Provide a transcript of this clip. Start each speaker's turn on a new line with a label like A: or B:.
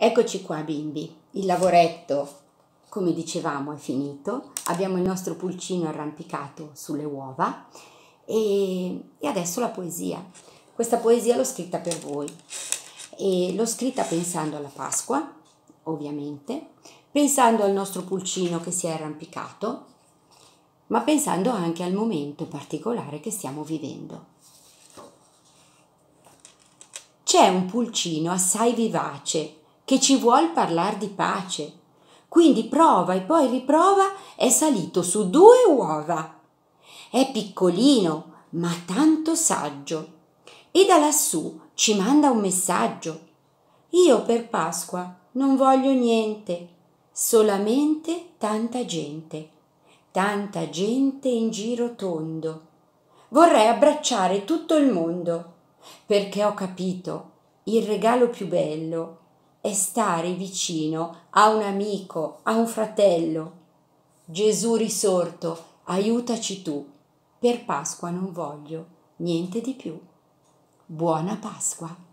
A: Eccoci qua bimbi, il lavoretto, come dicevamo, è finito. Abbiamo il nostro pulcino arrampicato sulle uova e, e adesso la poesia. Questa poesia l'ho scritta per voi e l'ho scritta pensando alla Pasqua, ovviamente, pensando al nostro pulcino che si è arrampicato, ma pensando anche al momento particolare che stiamo vivendo. C'è un pulcino assai vivace che ci vuol parlare di pace. Quindi prova e poi riprova, è salito su due uova. È piccolino, ma tanto saggio. E da lassù ci manda un messaggio. Io per Pasqua non voglio niente, solamente tanta gente, tanta gente in giro tondo. Vorrei abbracciare tutto il mondo, perché ho capito il regalo più bello è stare vicino a un amico, a un fratello. Gesù risorto, aiutaci tu. Per Pasqua non voglio niente di più. Buona Pasqua!